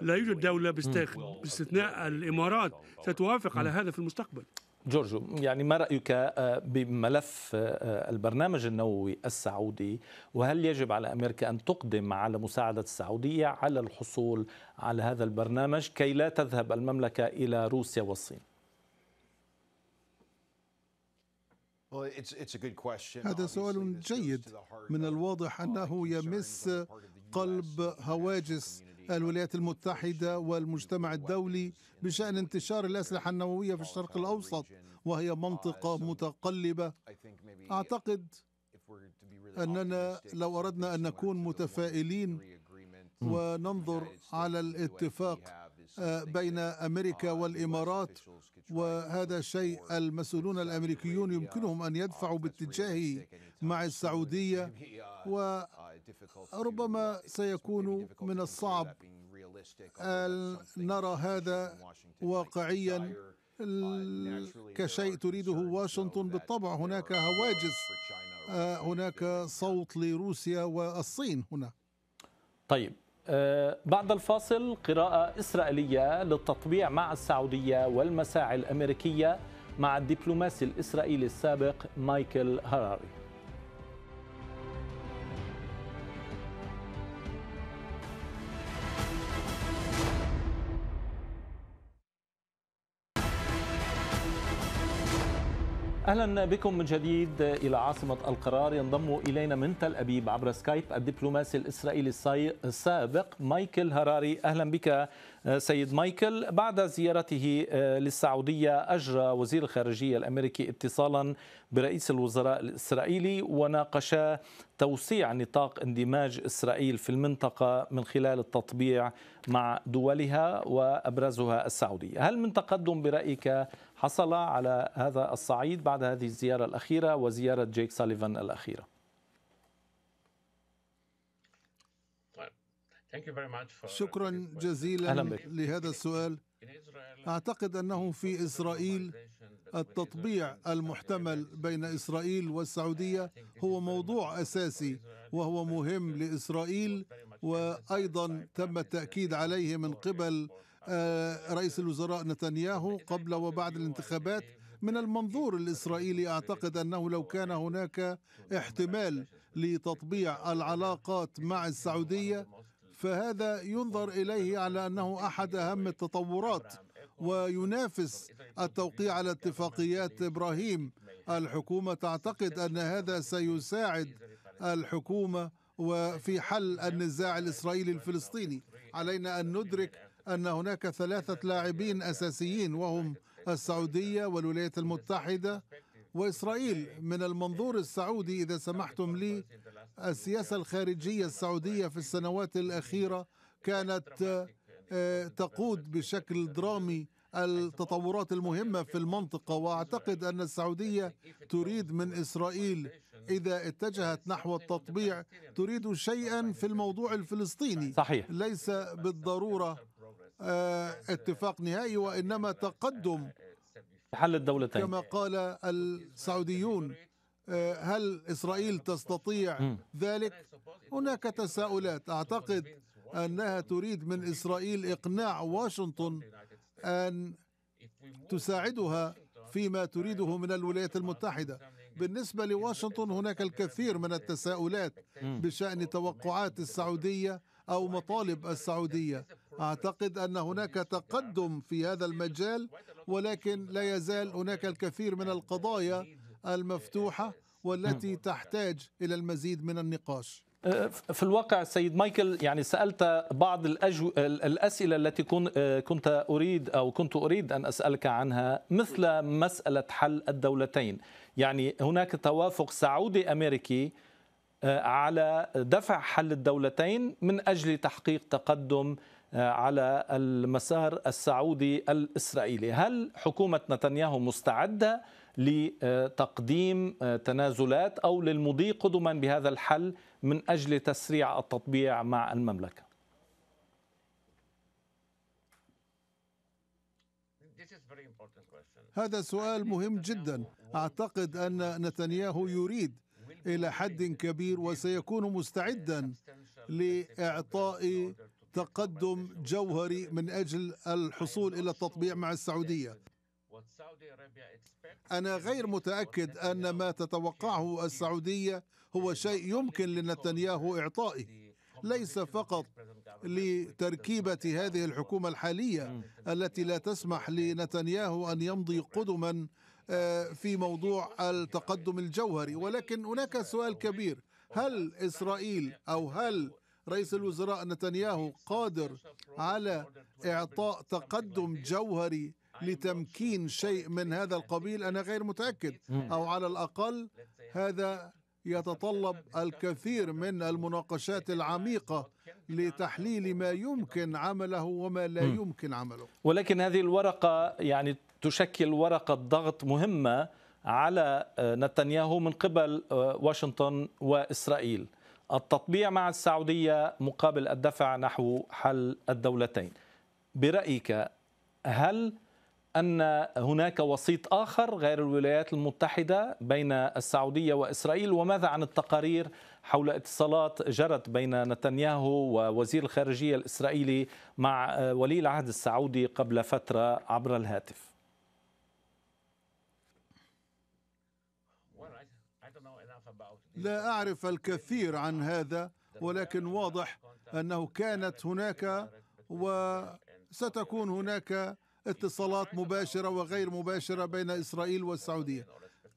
لا يوجد دولة باستثناء الإمارات ستوافق على هذا في المستقبل جورجو يعني ما رأيك آه، بملف آه، آه، البرنامج النووي السعودي وهل يجب على أمريكا أن تقدم على مساعدة السعودية على الحصول على هذا البرنامج كي لا تذهب المملكة إلى روسيا والصين هذا سؤال جيد من الواضح أنه uh, يمس قلب uh, هواجس الولايات المتحدة والمجتمع الدولي بشأن انتشار الأسلحة النووية في الشرق الأوسط وهي منطقة متقلبة أعتقد أننا لو أردنا أن نكون متفائلين وننظر على الاتفاق آه، بين امريكا والامارات وهذا شيء المسؤولون الامريكيون يمكنهم ان يدفعوا باتجاهه مع السعوديه و ربما سيكون من الصعب أن نرى هذا واقعيا uh, كشيء تريده واشنطن بالطبع هناك هواجس آه، هناك صوت لروسيا والصين هنا طيب آه، بعد الفاصل قراءة إسرائيلية للتطبيع مع السعودية والمساعي الأمريكية مع الدبلوماسي الإسرائيلي السابق مايكل هراري اهلا بكم من جديد الى عاصمه القرار ينضم الينا من تل ابيب عبر سكايب الدبلوماسي الاسرائيلي السابق مايكل هراري اهلا بك آه، سيد مايكل بعد زيارته آه، للسعوديه اجرى وزير الخارجيه الامريكي اتصالا برئيس الوزراء الاسرائيلي وناقشا توسيع نطاق اندماج اسرائيل في المنطقه من خلال التطبيع مع دولها وابرزها السعوديه هل من تقدم برايك حصل على هذا الصعيد بعد هذه الزيارة الأخيرة وزيارة جيك ساليفان الأخيرة طيب. شكرا جزيلا لهذا السؤال اعتقد انه في اسرائيل التطبيع المحتمل بين اسرائيل والسعوديه هو موضوع اساسي وهو مهم لاسرائيل وايضا تم التاكيد عليه من قبل آه، رئيس الوزراء نتنياهو قبل وبعد الانتخابات من المنظور الاسرائيلي اعتقد انه لو كان هناك احتمال لتطبيع العلاقات مع السعوديه فهذا ينظر اليه على انه احد اهم التطورات وينافس التوقيع على اتفاقيات ابراهيم الحكومه تعتقد ان هذا سيساعد الحكومه وفي حل النزاع الاسرائيلي الفلسطيني علينا ان ندرك أن هناك ثلاثة لاعبين أساسيين وهم السعودية والولايات المتحدة وإسرائيل من المنظور السعودي إذا سمحتم لي السياسة الخارجية السعودية في السنوات الأخيرة كانت آه، تقود بشكل درامي التطورات المهمة في المنطقة وأعتقد أن السعودية تريد من إسرائيل إذا اتجهت نحو التطبيع تريد شيئا في الموضوع الفلسطيني صحيح. ليس بالضرورة آه، اتفاق نهائي وإنما تقدم حل الدولتين كما قال السعوديون آه، هل إسرائيل تستطيع ذلك هناك تساؤلات أعتقد أنها تريد من إسرائيل إقناع واشنطن أن تساعدها فيما تريده من الولايات المتحدة بالنسبة لواشنطن هناك الكثير من التساؤلات بشأن توقعات السعودية أو مطالب السعودية اعتقد ان هناك تقدم في هذا المجال ولكن لا يزال هناك الكثير من القضايا المفتوحه والتي نعم. تحتاج الى المزيد من النقاش أه، في الواقع سيد مايكل يعني سألت بعض الأجو... الأسئلة التي أه، كنت أريد أو كنت أريد أن أسألك عنها مثل مسألة حل الدولتين يعني هناك توافق سعودي أمريكي أه، على دفع حل الدولتين من أجل تحقيق تقدم آه، على المسار السعودي الإسرائيلي هل حكومة نتنياهو مستعدة لتقديم آه، تنازلات أو للمضي قدما بهذا الحل من أجل تسريع التطبيع مع المملكة هذا سؤال مهم جدا أعتقد أن نتنياهو يريد إلى حد كبير وسيكون مستعدا لإعطاء تقدم جوهري من أجل الحصول إلى التطبيع مع السعودية أنا غير متأكد أن ما تتوقعه السعودية هو شيء يمكن لنتنياهو إعطائه ليس فقط لتركيبة هذه الحكومة الحالية التي لا تسمح لنتنياهو أن يمضي قدما آه، في موضوع التقدم الجوهري ولكن هناك سؤال كبير هل إسرائيل أو هل رئيس الوزراء نتنياهو قادر على إعطاء تقدم جوهري لتمكين شيء من هذا القبيل أنا غير متأكد أو على الأقل هذا يتطلب الكثير من المناقشات العميقة لتحليل ما يمكن عمله وما لا يمكن عمله ولكن هذه الورقة يعني تشكل ورقة ضغط مهمة على نتنياهو من قبل آه، واشنطن وإسرائيل التطبيع مع السعودية مقابل الدفع نحو حل الدولتين برأيك هل أن هناك وسيط آخر غير الولايات المتحدة بين السعودية وإسرائيل وماذا عن التقارير حول اتصالات جرت بين نتنياهو ووزير الخارجية الإسرائيلي مع ولي العهد السعودي قبل فترة عبر الهاتف لا اعرف الكثير عن هذا ولكن واضح انه كانت هناك وستكون هناك اتصالات مباشره وغير مباشره بين اسرائيل والسعوديه.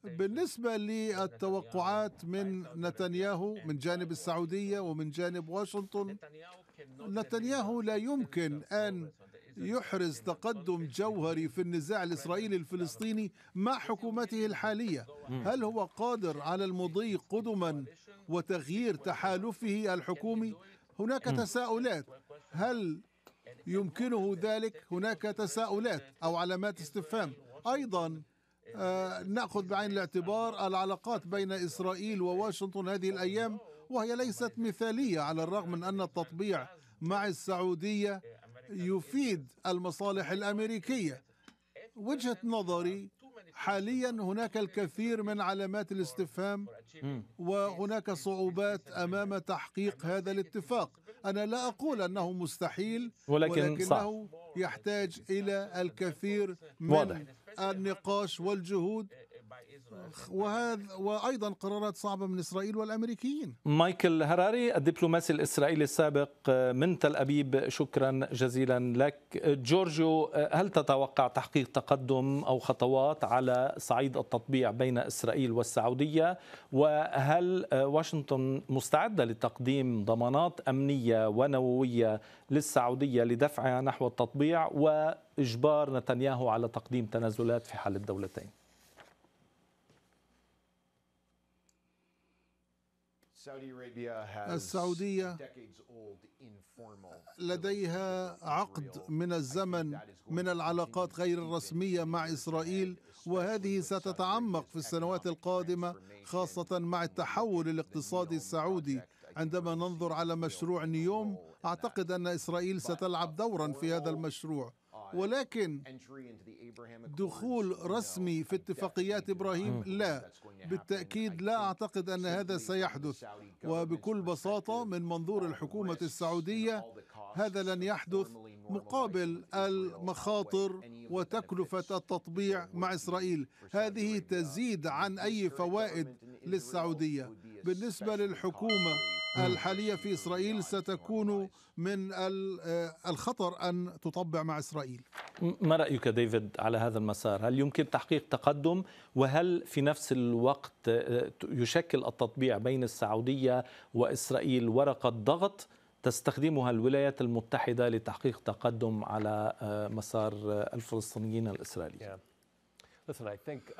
بالنسبه للتوقعات من نتنياهو من جانب السعوديه ومن جانب واشنطن نتنياهو لا يمكن ان يحرز تقدم جوهري في النزاع الإسرائيلي الفلسطيني مع حكومته الحالية هل هو قادر على المضي قدما وتغيير تحالفه الحكومي هناك تساؤلات هل يمكنه ذلك هناك تساؤلات أو علامات استفهام أيضا آه، ناخذ بعين الاعتبار العلاقات بين اسرائيل وواشنطن هذه الايام وهي ليست مثاليه على الرغم من ان التطبيع مع السعوديه يفيد المصالح الامريكيه وجهه نظري حاليا هناك الكثير من علامات الاستفهام وهناك صعوبات امام تحقيق هذا الاتفاق انا لا اقول انه مستحيل ولكن ولكنه صح. يحتاج الى الكثير من واضح. النقاش والجهود وهذا وايضا قرارات صعبه من اسرائيل والامريكيين مايكل هراري الدبلوماسي الاسرائيلي السابق آه، من تل ابيب شكرا جزيلا لك آه، جورجيو آه، هل تتوقع تحقيق تقدم او خطوات على صعيد التطبيع بين اسرائيل والسعوديه وهل واشنطن مستعده لتقديم ضمانات امنيه ونوويه للسعوديه لدفعها نحو التطبيع واجبار نتنياهو على تقديم تنازلات في حال الدولتين السعودية لديها عقد من الزمن من العلاقات غير الرسمية مع إسرائيل وهذه ستتعمق في السنوات القادمة خاصة مع التحول الاقتصادي السعودي عندما ننظر على مشروع نيوم أعتقد أن إسرائيل ستلعب دورا في هذا المشروع ولكن دخول رسمي في اتفاقيات إبراهيم لا بالتأكيد لا أعتقد أن هذا سيحدث وبكل بساطة من منظور الحكومة السعودية هذا لن يحدث مقابل المخاطر وتكلفة التطبيع مع إسرائيل هذه تزيد عن أي فوائد للسعودية بالنسبة للحكومة الحالية في إسرائيل ستكون من آه، الخطر أن تطبع مع إسرائيل ما رأيك ديفيد على هذا المسار؟ هل يمكن تحقيق تقدم؟ وهل في نفس الوقت آه، يشكل التطبيع بين السعودية وإسرائيل ورقة ضغط تستخدمها الولايات المتحدة لتحقيق تقدم على آه، مسار الفلسطينيين الإسرائيليين؟ Uh,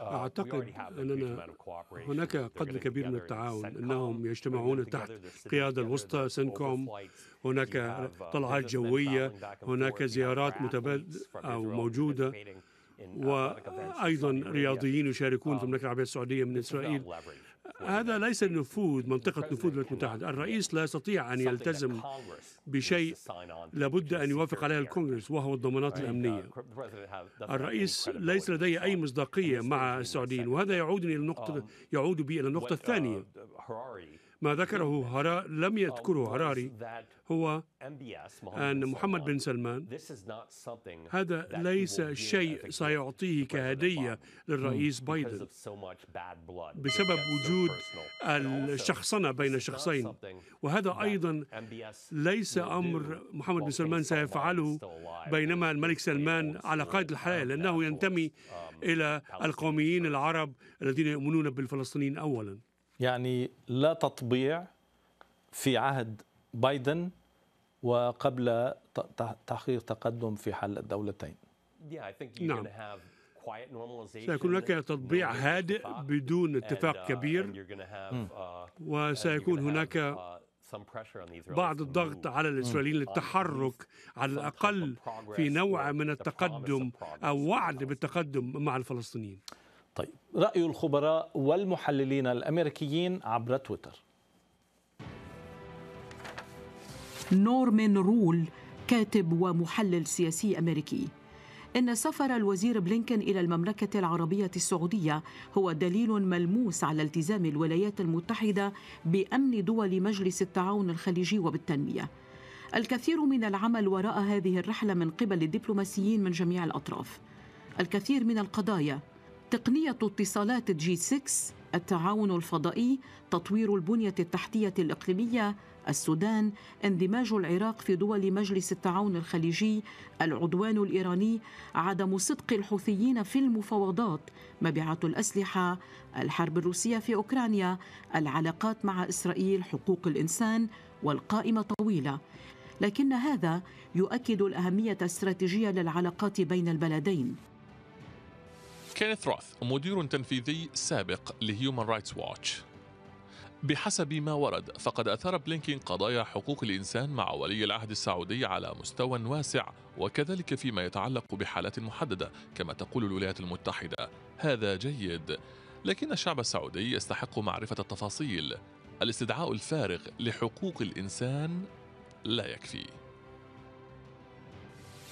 أعتقد أننا هناك قدر كبير من التعاون أنهم يجتمعون تحت قيادة الوسطى سنكوم هناك uh, طلعات جوية هناك زيارات متبادلة أو موجودة وأيضا رياضيين يشاركون في المملكة um, العربية السعودية من إسرائيل هذا ليس النفوذ منطقة نفوذ الولايات المتحدة الرئيس لا يستطيع أن يلتزم بشيء لابد أن يوافق عليه الكونغرس وهو الضمانات uh, الأمنية الرئيس ليس لديه أي مصداقية مع السعوديين وهذا uh, يعودني إلى النقطة um, يعود بي إلى النقطة uh, الثانية ما ذكره هرا لم يذكره هراري هو أن محمد بن سلمان هذا ليس شيء سيعطيه كهدية للرئيس بايدن بسبب وجود الشخصنة بين شخصين وهذا أيضا ليس أمر محمد بن سلمان سيفعله بينما الملك سلمان على قيد الحياة لأنه ينتمي إلى القوميين العرب الذين يؤمنون بالفلسطينيين أولاً يعني لا تطبيع في عهد بايدن وقبل تحقيق تقدم في حل الدولتين نعم سيكون لك تطبيع هادئ بدون اتفاق uh, كبير uh, وسيكون هناك uh, بعض الضغط على الإسرائيليين للتحرك على الأقل في نوع من التقدم أو وعد بالتقدم مع الفلسطينيين طيب رأي الخبراء والمحللين الأمريكيين عبر تويتر نورمان رول كاتب ومحلل سياسي أمريكي إن سفر الوزير بلينكن إلى المملكة العربية السعودية هو دليل ملموس على التزام الولايات المتحدة بأمن دول مجلس التعاون الخليجي وبالتنمية الكثير من العمل وراء هذه الرحلة من قبل الدبلوماسيين من جميع الأطراف الكثير من القضايا تقنية اتصالات جي 6 التعاون الفضائي تطوير البنية التحتية الإقليمية السودان اندماج العراق في دول مجلس التعاون الخليجي العدوان الإيراني عدم صدق الحوثيين في المفاوضات مبيعات الأسلحة الحرب الروسية في أوكرانيا العلاقات مع إسرائيل حقوق الإنسان والقائمة طويلة لكن هذا يؤكد الأهمية الاستراتيجية للعلاقات بين البلدين كينيث روث مدير تنفيذي سابق لهيومان رايتس واتش بحسب ما ورد فقد أثار بلينكين قضايا حقوق الإنسان مع ولي العهد السعودي على مستوى واسع وكذلك فيما يتعلق بحالات محددة كما تقول الولايات المتحدة هذا جيد لكن الشعب السعودي يستحق معرفة التفاصيل الاستدعاء الفارغ لحقوق الإنسان لا يكفي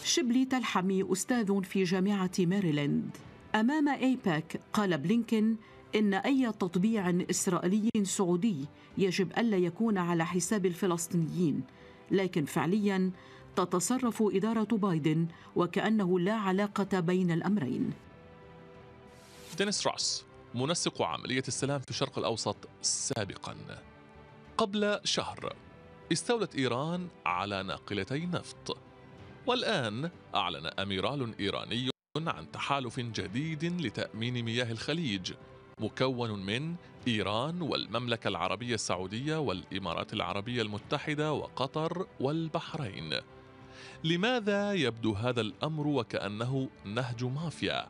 شبلي تلحمي أستاذ في جامعة ماريلاند أمام أيباك قال بلينكن إن أي تطبيع إسرائيلي سعودي يجب ألا يكون على حساب الفلسطينيين لكن فعليا تتصرف إدارة بايدن وكأنه لا علاقة بين الأمرين دينيس راس منسق عملية السلام في الشرق الأوسط سابقا قبل شهر استولت إيران على ناقلتي نفط والآن أعلن أميرال إيراني عن تحالف جديد لتأمين مياه الخليج مكون من إيران والمملكة العربية السعودية والإمارات العربية المتحدة وقطر والبحرين. لماذا يبدو هذا الأمر وكأنه نهج مافيا؟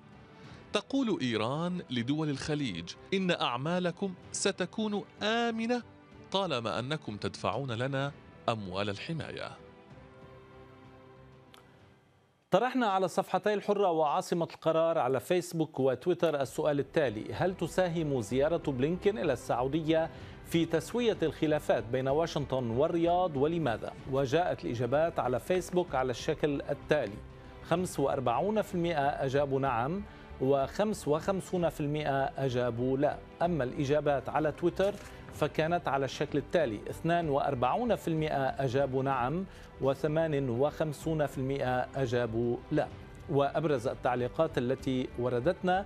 تقول إيران لدول الخليج: إن أعمالكم ستكون آمنة طالما أنكم تدفعون لنا أموال الحماية. طرحنا على صفحتي الحرة وعاصمة القرار على فيسبوك وتويتر السؤال التالي هل تساهم زيارة بلينكين إلى السعودية في تسوية الخلافات بين واشنطن والرياض ولماذا؟ وجاءت الإجابات على فيسبوك على الشكل التالي 45% أجابوا نعم و55% أجابوا لا أما الإجابات على تويتر فكانت على الشكل التالي 42% أجابوا نعم و58% أجابوا لا وأبرز التعليقات التي وردتنا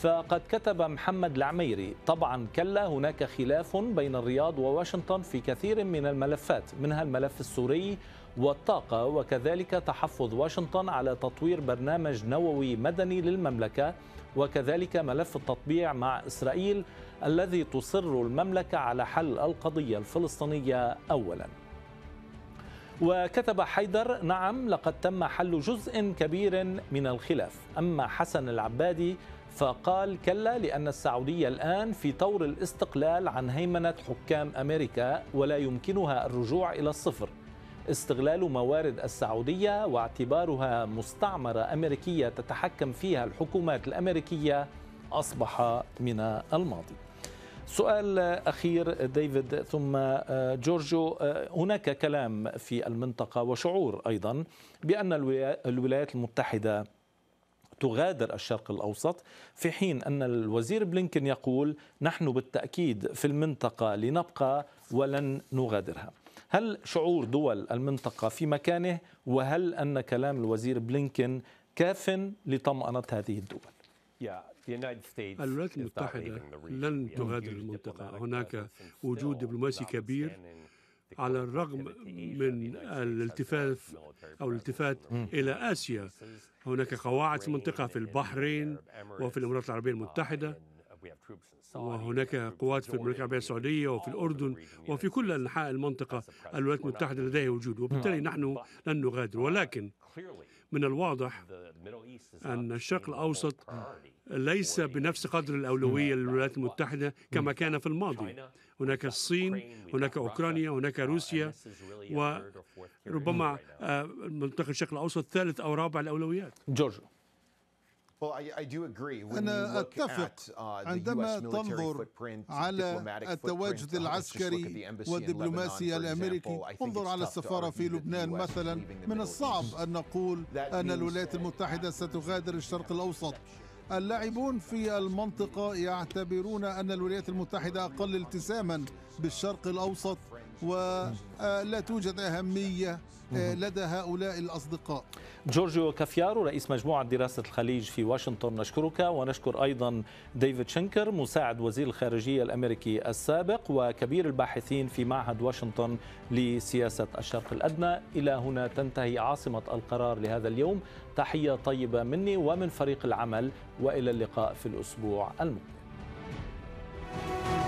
فقد كتب محمد العميري طبعا كلا هناك خلاف بين الرياض وواشنطن في كثير من الملفات منها الملف السوري والطاقة وكذلك تحفظ واشنطن على تطوير برنامج نووي مدني للمملكة وكذلك ملف التطبيع مع إسرائيل الذي تصر المملكة على حل القضية الفلسطينية أولاً وكتب حيدر نعم لقد تم حل جزء كبير من الخلاف أما حسن العبادي فقال كلا لأن السعودية الآن في طور الاستقلال عن هيمنة حكام أمريكا ولا يمكنها الرجوع إلى الصفر استغلال موارد السعودية واعتبارها مستعمرة أمريكية تتحكم فيها الحكومات الأمريكية أصبح من الماضي سؤال أخير ديفيد ثم آه، جورجو آه، هناك كلام في المنطقة وشعور أيضا بأن الولايات المتحدة تغادر الشرق الاوسط في حين ان الوزير بلينكن يقول نحن بالتاكيد في المنطقه لنبقى ولن نغادرها هل شعور دول المنطقة في مكانه وهل أن كلام الوزير بلينكين كاف لطمأنة هذه الدول؟ الولايات المتحدة لن تغادر المنطقة هناك وجود دبلوماسي كبير على الرغم من الالتفاف أو الالتفات إلى آسيا هناك قواعد في المنطقة في البحرين وفي الإمارات العربية المتحدة وهناك قوات في المملكة العربية السعودية وفي الأردن وفي كل أنحاء المنطقة الولايات المتحدة لديها وجود وبالتالي نحن لن نغادر ولكن من الواضح أن الشرق الأوسط ليس بنفس قدر الأولوية للولايات المتحدة كما كان في الماضي هناك الصين هناك أوكرانيا هناك uh, روسيا وربما آه، منطقة الشرق الأوسط ثالث أو رابع الأولويات جورج أنا أتفق uh, عندما تنظر على التواجد uh, العسكري والدبلوماسي الأمريكي انظر على السفارة في لبنان مثلا من الصعب أن نقول أن الولايات المتحدة ستغادر الشرق الأوسط اللاعبون في المنطقة يعتبرون أن الولايات المتحدة أقل التزاما بالشرق الأوسط ولا آه، توجد أهمية آه، لدى هؤلاء الأصدقاء جورجيو كافيارو رئيس مجموعة دراسة الخليج في واشنطن نشكرك ونشكر أيضا ديفيد شنكر مساعد وزير الخارجية الأمريكي السابق وكبير الباحثين في معهد واشنطن لسياسة الشرق الأدنى إلى هنا تنتهي عاصمة القرار لهذا اليوم تحية طيبة مني ومن فريق العمل وإلى اللقاء في الأسبوع المقبل